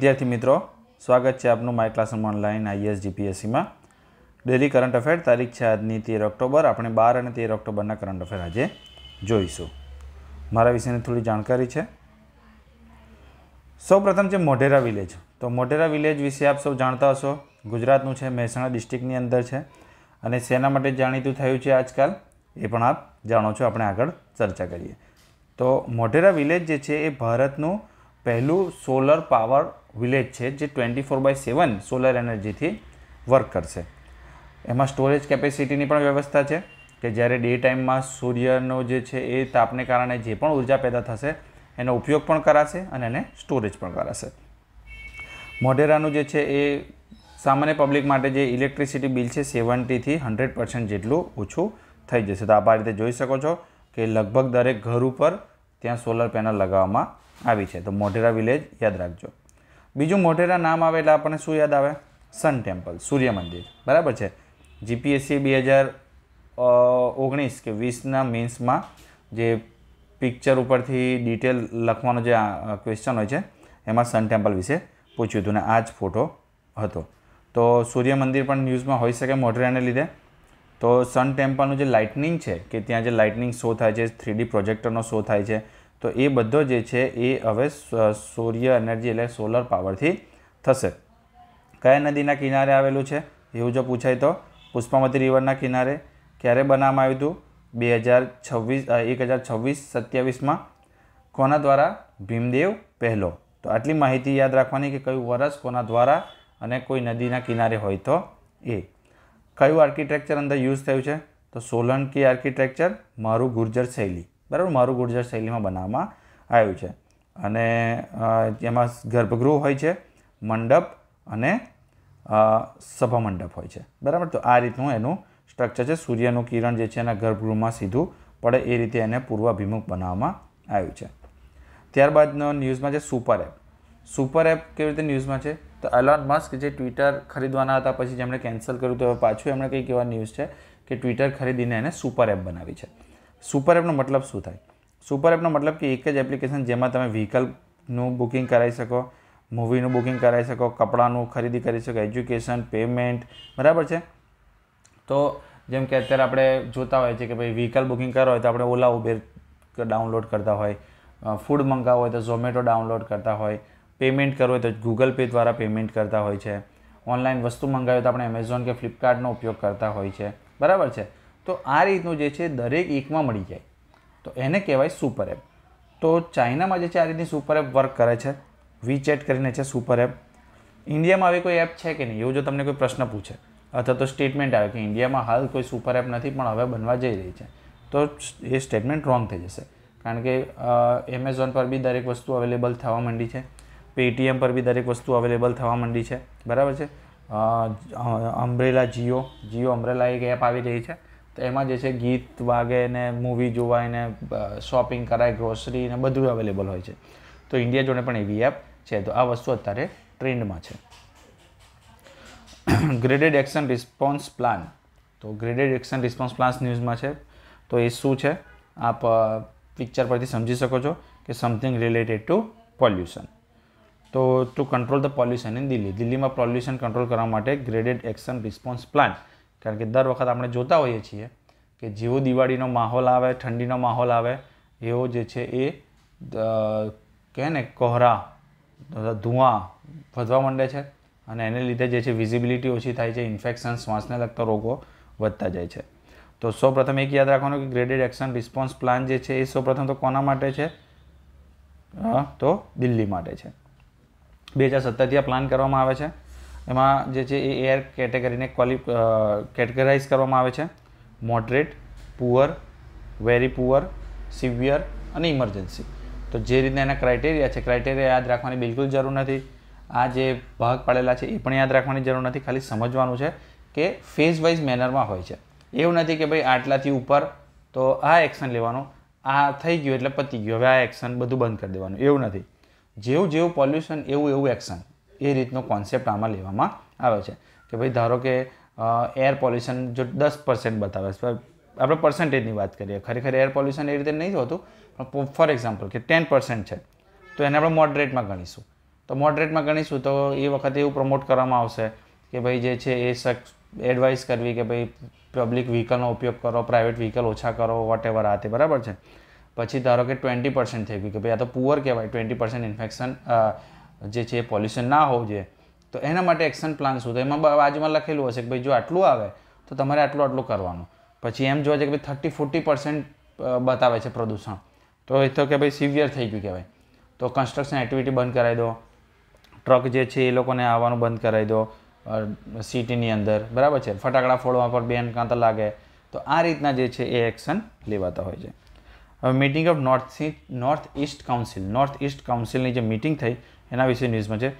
વિદ્યાર્થી મિત્રો સ્વાગત છે આપનું માય ક્લાસરૂમ ઓનલાઈન આઈએસ જીપીએસસીમાં ડેલી કરંટ અફેર તારીખ છે આજની તેર ઓક્ટોબર આપણે બાર અને તેર ઓક્ટોબરના કરંટ અફેર આજે જોઈશું મારા વિશેની થોડી જાણકારી છે સૌપ્રથમ છે મોઢેરા વિલેજ તો મોઢેરા વિલેજ વિશે આપ સૌ જાણતા હશો ગુજરાતનું છે મહેસાણા ડિસ્ટ્રિક્ટની અંદર છે અને શેના માટે જાણીતું થયું છે આજકાલ એ પણ આપ જાણો છો આપણે આગળ ચર્ચા કરીએ તો મોઢેરા વિલેજ જે છે એ ભારતનું પહેલું સોલર પાવર વિલેજ છે જે twenty four by seven solar એનર્જીથી વર્ક કરશે એમાં સ્ટોરેજ કેપેસિટીની પણ વ્યવસ્થા છે કે જ્યારે ડે ટાઈમમાં સૂર્યનો જે છે એ તાપને કારણે જે પણ ઉર્જા પેદા થશે એનો ઉપયોગ પણ કરાશે અને એને સ્ટોરેજ પણ કરાશે મોઢેરાનું જે છે એ સામાન્ય પબ્લિક માટે જે ઇલેક્ટ્રિસિટી બિલ છે સેવન્ટીથી હંડ્રેડ પર્સન્ટ જેટલું ઓછું થઈ જશે તો આપ આ રીતે જોઈ શકો છો કે લગભગ દરેક ઘર ઉપર ત્યાં સોલર પેનલ લગાવવામાં આવી છે તો મોઢેરા વિલેજ યાદ રાખજો બીજું મોટેરા નામ આવે એટલે આપણને શું યાદ આવે સન ટેમ્પલ સૂર્ય મંદિર બરાબર છે જીપીએસસી બે હજાર ઓગણીસ કે વીસના મીન્સમાં જે પિક્ચર ઉપરથી ડિટેલ લખવાનો જે ક્વેશ્ચન હોય છે એમાં સન ટેમ્પલ વિશે પૂછ્યું હતું ને આ જ ફોટો હતો તો સૂર્ય મંદિર પણ ન્યૂઝમાં હોઈ શકે મોઢેરાને લીધે તો સન ટેમ્પલનું જે લાઇટનિંગ છે કે ત્યાં જે લાઇટનિંગ શો થાય છે થ્રીડી પ્રોજેક્ટરનો શો થાય છે તો એ બધો જે છે એ હવે સૂર્ય એનર્જી એટલે સોલર પાવરથી થશે કયા નદીના કિનારે આવેલું છે એવું જો પૂછાય તો પુષ્પામતી રિવરના કિનારે ક્યારે બનાવવામાં આવ્યું હતું બે હજાર છવ્વીસ એક હજાર છવ્વીસ સત્યાવીસમાં કોના દ્વારા ભીમદેવ પહેલો તો આટલી માહિતી યાદ રાખવાની કે કયું વર્ષ કોના દ્વારા અને કોઈ નદીના કિનારે હોય તો એ કયું આર્કિટેક્ચર અંદર યુઝ થયું છે તો સોલંકી આર્કિટેક્ચર મારું ગુર્જર શૈલી બરાબર મારું ગુર્જર શૈલીમાં બનાવવામાં આવ્યું છે અને એમાં ગર્ભગૃહ હોય છે મંડપ અને સભા મંડપ હોય છે બરાબર તો આ રીતનું એનું સ્ટ્રક્ચર છે સૂર્યનું કિરણ જે છે એના ગર્ભગૃહમાં સીધું પડે એ રીતે એને પૂર્વાભિમુખ બનાવવામાં આવ્યું છે ત્યારબાદનો ન્યૂઝમાં છે સુપર એપ સુપર એપ કેવી રીતે ન્યૂઝમાં છે તો એલોન મસ્ક જે ટ્વિટર ખરીદવાના હતા પછી જેમણે કેન્સલ કર્યું તો પાછું એમણે કંઈક એવા ન્યૂઝ છે કે ટ્વિટર ખરીદીને એને સુપર એપ બનાવી છે સુપર એપનો મતલબ શું થાય સુપર એપનો મતલબ કે એક જ એપ્લિકેશન જેમાં તમે વ્હીકલનું બુકિંગ કરાવી શકો મૂવીનું બુકિંગ કરાવી શકો કપડાનું ખરીદી કરી શકો એજ્યુકેશન પેમેન્ટ બરાબર છે તો જેમ કે અત્યારે આપણે જોતા હોઈએ છીએ કે ભાઈ વ્હીકલ બુકિંગ કરો હોય તો આપણે ઓલા ઉબેર ડાઉનલોડ કરતા હોય ફૂડ મંગાવવું હોય તો ઝોમેટો ડાઉનલોડ કરતા હોય પેમેન્ટ કરવું હોય તો ગૂગલ પે દ્વારા પેમેન્ટ કરતા હોય છે ઓનલાઈન વસ્તુ મંગાવી તો આપણે એમેઝોન કે ફ્લિપકાર્ટનો ઉપયોગ કરતા હોય છે બરાબર છે તો આ રીતનું જે છે દરેક એકમાં મળી જાય તો એને કહેવાય સુપર એપ તો ચાઇનામાં જે છે આ રીતની સુપર એપ વર્ક કરે છે વીચેટ કરીને છે સુપર એપ ઇન્ડિયામાં આવી કોઈ એપ છે કે નહીં એવું જો તમને કોઈ પ્રશ્ન પૂછે અથવા તો સ્ટેટમેન્ટ આવે કે ઇન્ડિયામાં હાલ કોઈ સુપર એપ નથી પણ હવે બનવા જઈ રહી છે તો એ સ્ટેટમેન્ટ રોંગ થઈ જશે કારણ કે એમેઝોન પર બી દરેક વસ્તુ અવેલેબલ થવા માંડી છે પેટીએમ પર બી દરેક વસ્તુ અવેલેબલ થવા માંડી છે બરાબર છે અમ્બ્રેલા જીઓ જીઓ અમ્બ્રેલા એક એપ આવી રહી છે એમાં જે છે ગીત વાગે ને મૂવી જોવાય ને શોપિંગ કરાય ગ્રોસરી ને બધું અવેલેબલ હોય છે તો ઇન્ડિયા જોડે પણ એવી એપ છે તો આ વસ્તુ અત્યારે ટ્રેન્ડમાં છે ગ્રેડેડ એક્શન રિસ્પોન્સ પ્લાન તો ગ્રેડેડ એક્શન રિસ્પોન્સ પ્લાન્સ ન્યૂઝમાં છે તો એ શું છે આપ પિક્ચર પરથી સમજી શકો છો કે સમથિંગ રિલેટેડ ટુ પોલ્યુશન તો to control the pollution in Delhi દિલ્હીમાં પોલ્યુશન કંટ્રોલ કરવા માટે ગ્રેડેડ એક્શન રિસ્પોન્સ પ્લાન કારણ કે દર વખત આપણે જોતા હોઈએ છીએ કે જેવો દિવાળીનો માહોલ આવે ઠંડીનો માહોલ આવે એવો જે છે એ કહે ને કોહરા ધુઆ વધવા માંડે છે અને એને લીધે જે છે વિઝિબિલિટી ઓછી થાય છે ઇન્ફેક્શન શ્વાસને લગતા રોગો વધતા જાય છે તો સૌપ્રથમ એક યાદ રાખવાનું કે ગ્રેડેડ એક્શન રિસ્પોન્સ પ્લાન જે છે એ સૌપ્રથમ તો કોના માટે છે તો દિલ્હી માટે છે બે હજાર સત્તરથી આ પ્લાન કરવામાં આવે છે એમાં જે છે એ એર કેટેગરીને ક્વોલિ કેટેગરાઇઝ કરવામાં આવે છે moderate poor very poor severe અને ઇમરજન્સી તો જે રીતના એના ક્રાઇટેરિયા છે ક્રાઇટેરિયા યાદ રાખવાની બિલકુલ જરૂર નથી આ જે ભાગ પાડેલા છે એ પણ યાદ રાખવાની જરૂર નથી ખાલી સમજવાનું છે કે ફેઝ વાઇઝ મેનરમાં હોય છે એવું નથી કે ભાઈ આટલાથી ઉપર તો આ એક્શન લેવાનું આ થઈ ગયું એટલે પતી ગયું હવે આ એક્શન બધું બંધ કરી દેવાનું એવું નથી જેવું જેવું પોલ્યુશન એવું એવું એક્શન એ રીતનો કોન્સેપ્ટ આમાં લેવામાં આવે છે કે ભાઈ ધારો કે એર પોલ્યુશન જો દસ પર્સન્ટ બતાવે છે આપણે પર્સન્ટેજની વાત કરીએ ખરેખર એર પોલ્યુશન એ રીતે નહીં હોતું પણ ફોર એક્ઝામ્પલ કે ટેન પર્સન્ટ છે તો એને આપણે મોડરેટમાં ગણીશું તો મોડરેટમાં ગણીશું તો એ વખતે એવું પ્રમોટ કરવામાં આવશે કે ભાઈ જે છે એ શખ્સ એડવાઇસ કરવી કે ભાઈ પબ્લિક વ્હીકલનો ઉપયોગ કરો પ્રાઇવેટ વ્હીકલ ઓછા કરો વોટ એવર આ તે બરાબર છે પછી ધારો કે ટ્વેન્ટી પર્સન્ટ થઈ ગયું કે ભાઈ આ તો પુઅર કહેવાય ટ્વેન્ટી પર્સન્ટ ઇન્ફેક્શન જે છે એ પોલ્યુશન ના હોવું જોઈએ તો એના માટે એક્શન પ્લાન શું તો એમાં બાજુમાં લખેલું હશે કે ભાઈ જો આટલું આવે તો તમારે આટલું આટલું કરવાનું પછી એમ જોવા જાય કે ભાઈ થર્ટી ફોર્ટી પર્સન્ટ બતાવે છે પ્રદૂષણ તો એ તો કે ભાઈ સિવિયર થઈ ગયું કહેવાય તો કન્સ્ટ્રક્શન એક્ટિવિટી બંધ કરાવી દો ટ્રક જે છે એ લોકોને આવવાનું બંધ કરાવી દો સિટીની અંદર બરાબર છે ફટાકડા ફોડવા પર બેન કાં તો લાગે તો આ રીતના જે છે એ એક્શન લેવાતા હોય છે હવે meeting of north north east council north east કાઉન્સિલની જે મિટિંગ થઈ એના વિશે ન્યૂઝમાં છે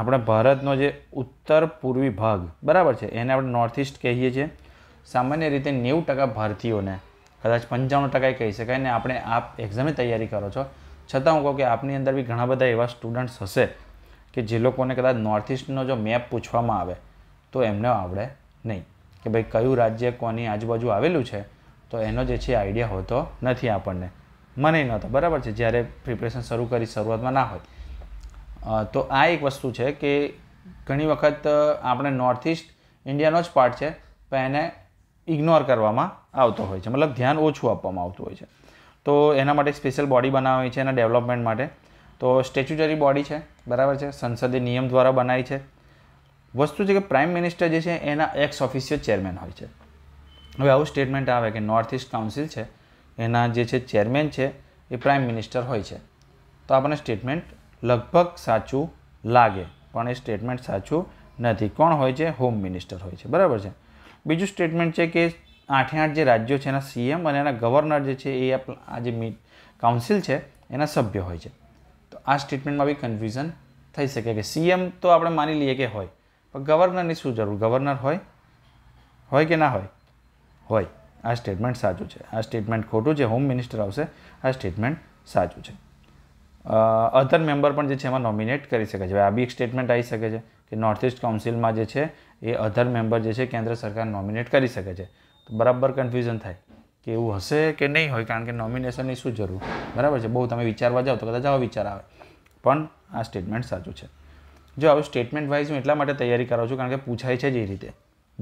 આપણા ભારતનો જે ઉત્તર પૂર્વી ભાગ બરાબર છે એને આપણે નોર્થ ઇસ્ટ કહીએ છીએ સામાન્ય રીતે નેવું ટકા ભારતીયોને કદાચ પંચાણું ટકા કહી શકાય ને આપણે આપ એક્ઝામની તૈયારી કરો છો છતાં હું કહું કે આપની અંદર બી ઘણા બધા એવા સ્ટુડન્ટ્સ હશે કે જે લોકોને કદાચ નોર્થ ઇસ્ટનો જો મેપ પૂછવામાં આવે તો એમને આવડે નહીં કે ભાઈ કયું રાજ્ય કોની આજુબાજુ આવેલું છે તો એનો જે છે આઈડિયા હોતો નથી આપણને મને નહોતો બરાબર છે જ્યારે પ્રિપરેશન શરૂ કરી શરૂઆતમાં ના હોય તો આ એક વસ્તુ છે કે ઘણી વખત આપણે નોર્થ ઇસ્ટ ઇન્ડિયાનો જ પાર્ટ છે પણ એને ઇગ્નોર કરવામાં આવતો હોય છે મતલબ ધ્યાન ઓછું આપવામાં આવતું હોય છે તો એના માટે સ્પેશિયલ બોડી બનાવી છે એના ડેવલપમેન્ટ માટે તો સ્ટેચ્યુટરી બોડી છે બરાબર છે સંસદીય નિયમ દ્વારા બનાવી છે વસ્તુ છે કે પ્રાઇમ મિનિસ્ટર જે છે એના એક્સ ઓફિસિયલ ચેરમેન હોય છે હવે આવું સ્ટેટમેન્ટ આવે કે નોર્થ ઇસ્ટ કાઉન્સિલ છે એના જે છે ચેરમેન છે એ પ્રાઇમ મિનિસ્ટર હોય છે તો આપણને સ્ટેટમેન્ટ લગભગ સાચું લાગે પણ એ સ્ટેટમેન્ટ સાચું નથી કોણ હોય છે હોમ મિનિસ્ટર હોય છે બરાબર છે બીજું સ્ટેટમેન્ટ છે કે આઠે આઠ જે રાજ્યો છે એના સીએમ અને એના ગવર્નર જે છે એ આ જે કાઉન્સિલ છે એના સભ્ય હોય છે તો આ સ્ટેટમેન્ટમાં બી કન્ફ્યુઝન થઈ શકે કે સીએમ તો આપણે માની લઈએ કે હોય પણ ગવર્નરની શું જરૂર ગવર્નર હોય હોય કે ના હોય હોય આ સ્ટેટમેન્ટ સાચું છે આ સ્ટેટમેન્ટ ખોટું છે હોમ મિનિસ્ટર આવશે આ સ્ટેટમેન્ટ સાચું છે અધર મેમ્બર પણ જે છે એમાં નોમિનેટ કરી શકે છે હવે આ બી એક સ્ટેટમેન્ટ આવી શકે છે કે નોર્થ ઇસ્ટ કાઉન્સિલમાં જે છે એ અધર મેમ્બર જે છે કેન્દ્ર સરકાર નોમિનેટ કરી શકે છે તો બરાબર કન્ફ્યુઝન થાય કે એવું હશે કે નહીં હોય કારણ કે નોમિનેશનની શું જરૂર બરાબર છે બહુ તમે વિચારવા જાઓ તો કદાચ આવો વિચાર આવે પણ આ સ્ટેટમેન્ટ સાચું છે જો આવું સ્ટેટમેન્ટ વાઇઝ હું એટલા માટે તૈયારી કરાવું છું કારણ કે પૂછાય છે જ એ રીતે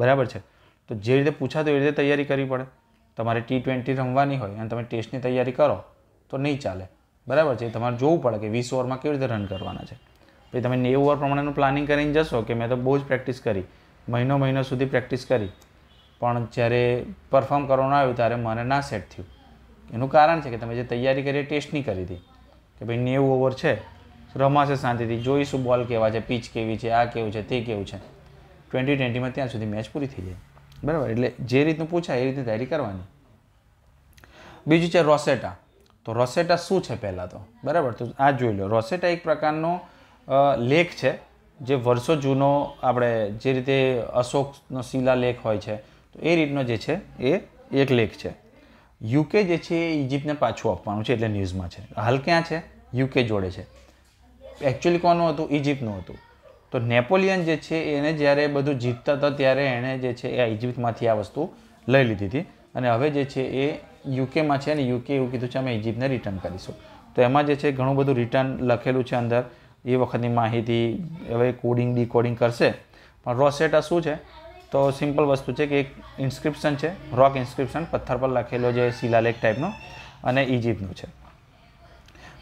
બરાબર છે તો જે રીતે પૂછાતો એ રીતે તૈયારી કરવી પડે તમારે ટી ટ્વેન્ટી રમવાની હોય અને તમે ટેસ્ટની તૈયારી કરો તો નહીં ચાલે બરાબર છે તમારે જોવું પડે કે વીસ ઓવરમાં કેવી રીતે રન કરવાના છે પછી તમે નેવું ઓવર પ્રમાણેનું પ્લાનિંગ કરીને જશો કે મેં તો બહુ જ પ્રેક્ટિસ કરી મહિનો મહિનો સુધી પ્રેક્ટિસ કરી પણ જ્યારે પરફોર્મ કરવાનું આવ્યું ત્યારે મને ના સેટ થયું એનું કારણ છે કે તમે જે તૈયારી કરી ટેસ્ટ નહીં કરી હતી કે ભાઈ નેવું ઓવર છે રમાશે શાંતિથી જોઈશું બોલ કેવા છે પીચ કેવી છે આ કેવું છે તે કેવું છે ટ્વેન્ટી ટ્વેન્ટીમાં ત્યાં સુધી મેચ પૂરી થઈ જાય બરાબર એટલે જે રીતનું પૂછાય એ રીતે તૈયારી કરવાની બીજું છે રોસેટા તો રોસેટા શું છે પહેલાં તો બરાબર તો આ જોઈ લો રોસેટા એક પ્રકારનો લેખ છે જે વર્ષો જૂનો આપણે જે રીતે અશોકનો શિલાલેખ હોય છે તો એ રીતનો જે છે એ એક લેખ છે યુકે જે છે એ ઇજિપ્તને પાછું આપવાનું છે એટલે ન્યૂઝમાં છે હાલ ક્યાં છે યુકે જોડે છે એકચ્યુઅલી કોનું હતું ઇજિપ્તનું હતું તો નેપોલિયન જે છે એને જ્યારે બધું જીતતા હતા ત્યારે એણે જે છે એ ઇજિપ્તમાંથી આ વસ્તુ લઈ લીધી હતી અને હવે જે છે એ યુકેમાં છે ને યુકે એવું કીધું છે અમે ઇજિપ્તને રિટર્ન કરીશું તો એમાં જે છે ઘણું બધું રિટર્ન લખેલું છે અંદર એ વખતની માહિતી હવે કોડિંગ ડીકોડિંગ કરશે પણ રોસેટા શું છે તો સિમ્પલ વસ્તુ છે કે એક ઇન્સ્ક્રિપ્શન છે રોક ઇન્સ્ક્રિપ્શન પથ્થર પર લખેલો જે શિલાલેખ ટાઈપનો અને ઇજિપ્તનું છે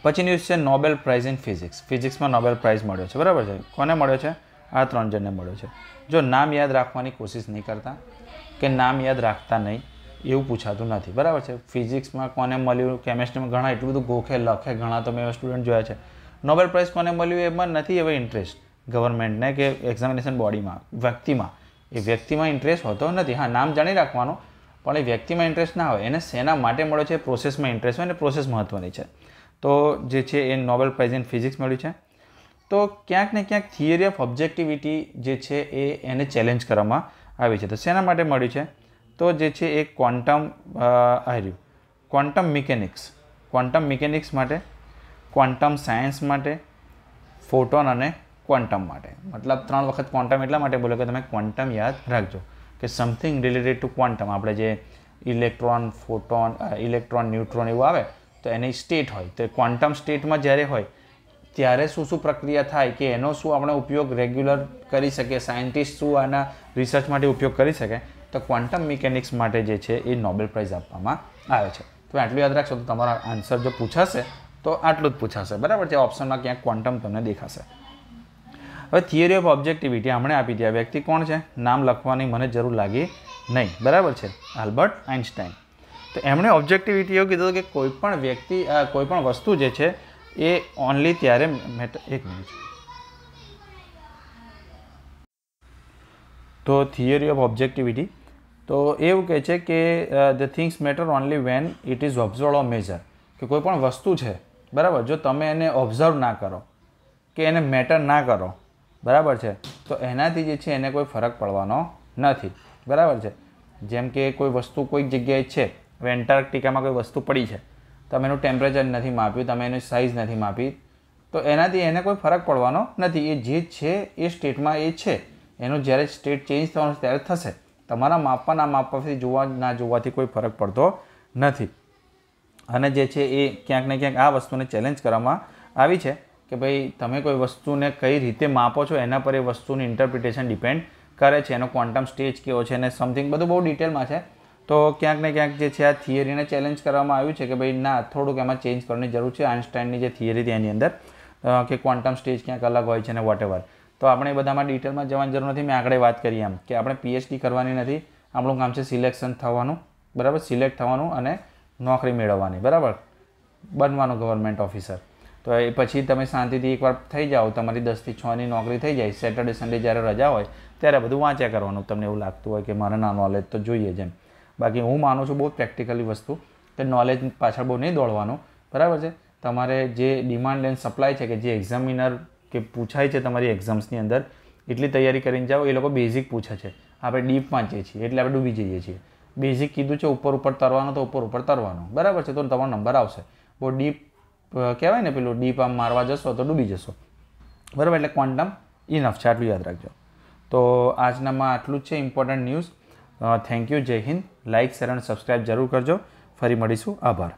પછી ન્યૂઝ છે નોબેલ પ્રાઇઝ ઇન ફિઝિક્સ ફિઝિક્સમાં નોબેલ પ્રાઇઝ મળ્યો છે બરાબર છે કોને મળ્યો છે આ ત્રણ જણને મળ્યો છે જો નામ યાદ રાખવાની કોશિશ નહીં કરતા કે નામ યાદ રાખતા નહીં એવું પૂછાતું નથી બરાબર છે ફિઝિક્સમાં કોને મળ્યું કેમેસ્ટ્રીમાં ઘણા એટલું બધું ગોખે લખે ઘણા તો મેં સ્ટુડન્ટ જોયા છે નોબેલ પ્રાઇઝ કોને મળ્યું એમાં નથી એવો ઇન્ટરેસ્ટ ગવર્મેન્ટને કે એક્ઝામિનેશન બોડીમાં વ્યક્તિમાં એ વ્યક્તિમાં ઇન્ટરેસ્ટ હોતો નથી હા નામ જાણી રાખવાનો પણ એ વ્યક્તિમાં ઇન્ટરેસ્ટ ના હોય એને શેના માટે મળ્યો છે પ્રોસેસમાં ઇન્ટરેસ્ટ હોય અને પ્રોસેસ મહત્વની છે તો જે છે એ નોબેલ પ્રાઇઝ ઇન ફિઝિક્સ મળ્યું છે તો ક્યાંક ને ક્યાંક થિયરી ઓફ ઓબ્જેક્ટિવિટી જે છે એ એને ચેલેન્જ કરવામાં આવી છે તો શેના માટે મળ્યું છે તો જે છે એ ક્વોન્ટમ આવ્યું ક્વોન્ટમ મિકેનિક્સ ક્વોન્ટમ મિકેનિક્સ માટે ક્વોન્ટમ સાયન્સ માટે ફોટોન અને ક્વોન્ટમ માટે મતલબ ત્રણ વખત ક્વોન્ટમ એટલા માટે બોલો કે તમે ક્વોન્ટમ યાદ રાખજો કે સમથિંગ રિલેટેડ ટુ ક્વોન્ટમ આપણે જે ઇલેક્ટ્રોન ફોટોન ઇલેક્ટ્રોન ન્યુટ્રોન એવું આવે તો એની સ્ટેટ હોય તો ક્વોન્ટમ સ્ટેટમાં જ્યારે હોય ત્યારે શું શું પ્રક્રિયા થાય કે એનો શું આપણે ઉપયોગ રેગ્યુલર કરી શકીએ સાયન્ટિસ્ટ શું આના રિસર્ચ માટે ઉપયોગ કરી શકે તો ક્વોન્ટમ મિકેનિક્સ માટે જે છે એ નોબેલ પ્રાઇઝ આપવામાં આવે છે તો આટલું યાદ રાખશો તો તમારા આન્સર જો પૂછાશે તો આટલું જ પૂછાશે બરાબર છે ઓપ્શનમાં ક્યાંક ક્વોન્ટમ તમને દેખાશે હવે થિયરી ઓફ ઓબ્જેક્ટિવિટી આપણે આપી હતી વ્યક્તિ કોણ છે નામ લખવાની મને જરૂર લાગી નહીં બરાબર છે આલ્બર્ટ આઇન્સ્ટાઈન તો એમણે ઓબ્જેક્ટિવિટી એવું કીધું કે કોઈપણ વ્યક્તિ કોઈપણ વસ્તુ જે છે એ ઓનલી ત્યારે મેટર એક મિનિટ તો થિયરી ઓફ ઓબ્જેક્ટિવિટી તો એવું કહે છે કે the things matter only when it is observe or measure કે કોઈ પણ વસ્તુ છે બરાબર જો તમે એને ઓબ્ઝર્વ ના કરો કે એને મેટર ના કરો બરાબર છે તો એનાથી જે છે એને કોઈ ફરક પડવાનો નથી બરાબર છે જેમ કે કોઈ વસ્તુ કોઈક જગ્યાએ છે હવે એન્ટાર્કટિકામાં કોઈ વસ્તુ પડી છે તમે એનું ટેમ્પરેચર નથી માપ્યું તમે એની સાઇઝ નથી માપી તો એનાથી એને કોઈ ફરક પડવાનો નથી એ જે છે એ સ્ટેટમાં એ છે એનું જ્યારે સ્ટેટ ચેન્જ થવાનું ત્યારે થશે તમારા માપવાના માપવાથી જોવા ના જોવાથી કોઈ ફરક પડતો નથી અને જે છે એ ક્યાંક ને ક્યાંક આ વસ્તુને ચેલેન્જ કરવામાં આવી છે કે ભાઈ તમે કોઈ વસ્તુને કઈ રીતે માપો છો એના પર એ વસ્તુની ઇન્ટરપ્રિટેશન ડિપેન્ડ કરે છે એનો ક્વોન્ટમ સ્ટેજ કેવો છે ને સમથિંગ બધું બહુ ડિટેલમાં છે તો ક્યાંક ને ક્યાંક જે છે આ થિયરીને ચેલેન્જ કરવામાં આવ્યું છે કે ભાઈ ના થોડુંક એમાં ચેન્જ કરવાની જરૂર છે આઇન્સ્ટાઇનની જે થિયરી હતી એની અંદર કે ક્વોન્ટમ સ્ટેજ ક્યાંક અલગ હોય છે ને વોટ એવર તો આપણે બધામાં ડિટેલમાં જવાની જરૂર નથી મેં આગળ વાત કરી એમ કે આપણે પીએચડી કરવાની નથી આપણું કામ છે સિલેક્શન થવાનું બરાબર સિલેક્ટ થવાનું અને નોકરી મેળવવાની બરાબર બનવાનું ગવર્મેન્ટ ઓફિસર તો એ પછી તમે શાંતિથી એકવાર થઈ જાઓ તમારી દસથી છની નોકરી થઈ જાય સેટરડે સન્ડે જ્યારે રજા હોય ત્યારે બધું વાંચ્યા કરવાનું તમને એવું લાગતું હોય કે મારે ના નોલેજ તો જોઈએ જેમ બાકી હું માનું છું બહુ પ્રેક્ટિકલી વસ્તુ કે નોલેજ પાછળ બહુ નહીં દોડવાનું બરાબર છે તમારે જે ડિમાન્ડ એન્ડ સપ્લાય છે કે જે એક્ઝામિનર કે પૂછાય છે તમારી એક્ઝામ્સની અંદર એટલી તૈયારી કરીને જાઓ એ લોકો બેઝિક પૂછે છે આપણે ડીપ વાંચીએ છીએ એટલે આપણે ડૂબી જઈએ છીએ બેઝિક કીધું છે ઉપર ઉપર તરવાનો તો ઉપર ઉપર તરવાનો બરાબર છે તો તમારો નંબર આવશે બહુ ડીપ કહેવાય ને પેલું ડીપ આમ મારવા જશો તો ડૂબી જશો બરાબર એટલે ક્વોન્ટમ ઇનફ છે આટલું યાદ રાખજો તો આજનામાં આટલું જ છે important news thank you Jai Hind like share અને સબસ્ક્રાઈબ જરૂર કરજો ફરી મળીશું આભાર